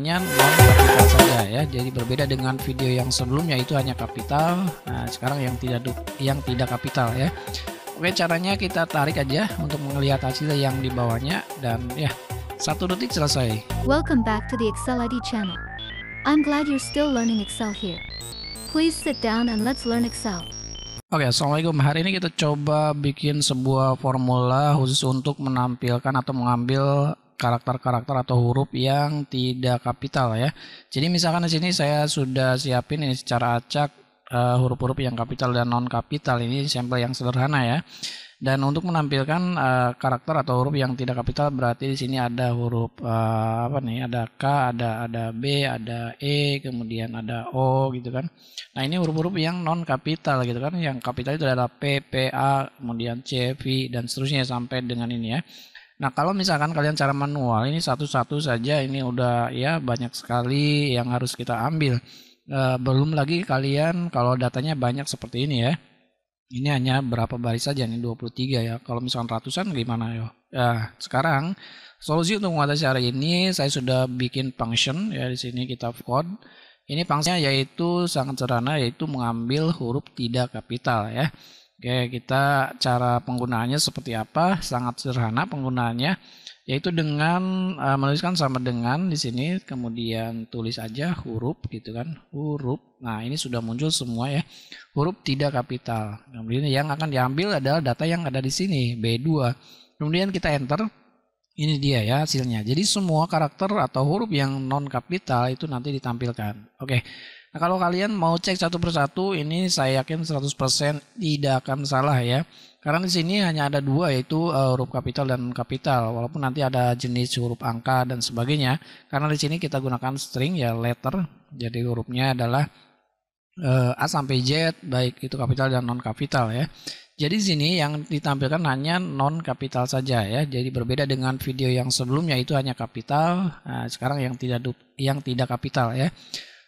hanya non kapital saja ya jadi berbeda dengan video yang sebelumnya itu hanya kapital nah sekarang yang tidak yang tidak kapital ya oke caranya kita tarik aja untuk melihat hasil yang di bawahnya dan ya satu detik selesai welcome back to the excel id channel i'm glad you're still learning excel here please sit down and let's learn excel Oke, okay, assalamualaikum. Hari ini kita coba bikin sebuah formula khusus untuk menampilkan atau mengambil karakter-karakter atau huruf yang tidak kapital ya. Jadi misalkan di sini saya sudah siapin ini secara acak eh, huruf-huruf uh, yang kapital dan non kapital ini sampel yang sederhana ya. Dan untuk menampilkan uh, karakter atau huruf yang tidak kapital berarti di sini ada huruf uh, apa nih? Ada K, ada ada B, ada E, kemudian ada O gitu kan. Nah, ini huruf-huruf yang non kapital gitu kan. Yang kapital itu adalah P, P, A, kemudian C, V dan seterusnya sampai dengan ini ya. Nah kalau misalkan kalian cara manual ini satu-satu saja ini udah ya banyak sekali yang harus kita ambil. E, belum lagi kalian kalau datanya banyak seperti ini ya. Ini hanya berapa baris saja ini 23 ya. Kalau misalkan ratusan gimana ya? Nah, sekarang solusi untuk mengatasi cara ini saya sudah bikin function ya di sini kita code. Ini fungsinya yaitu sangat sederhana yaitu mengambil huruf tidak kapital ya. Oke, kita cara penggunaannya seperti apa? Sangat sederhana penggunaannya, yaitu dengan uh, menuliskan sama dengan di sini, kemudian tulis aja huruf gitu kan, huruf. Nah, ini sudah muncul semua ya, huruf tidak kapital. Kemudian yang akan diambil adalah data yang ada di sini, B2. Kemudian kita enter. Ini dia ya hasilnya. Jadi semua karakter atau huruf yang non kapital itu nanti ditampilkan. Oke. Nah, kalau kalian mau cek satu persatu ini saya yakin 100% tidak akan salah ya. Karena di sini hanya ada dua yaitu uh, huruf kapital dan kapital. Walaupun nanti ada jenis huruf angka dan sebagainya. Karena di sini kita gunakan string ya letter. Jadi hurufnya adalah uh, A sampai Z baik itu kapital dan non kapital ya. Jadi di sini yang ditampilkan hanya non kapital saja ya. Jadi berbeda dengan video yang sebelumnya itu hanya kapital. Nah, sekarang yang tidak yang tidak kapital ya.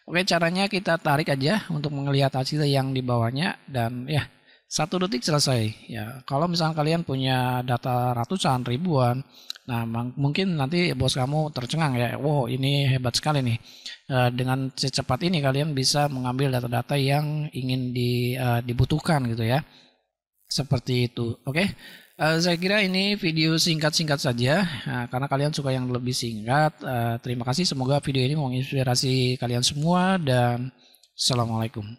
Oke, caranya kita tarik aja untuk melihat hasil yang di bawahnya dan ya satu detik selesai ya. Kalau misalnya kalian punya data ratusan ribuan, nah mungkin nanti bos kamu tercengang ya. Wow, ini hebat sekali nih. Eh, dengan secepat ini kalian bisa mengambil data-data yang ingin di, eh, dibutuhkan gitu ya. Seperti itu. Oke. Okay? Uh, eh, saya kira ini video singkat-singkat saja uh, karena kalian suka yang lebih singkat. Uh, terima kasih semoga video ini menginspirasi kalian semua dan assalamualaikum.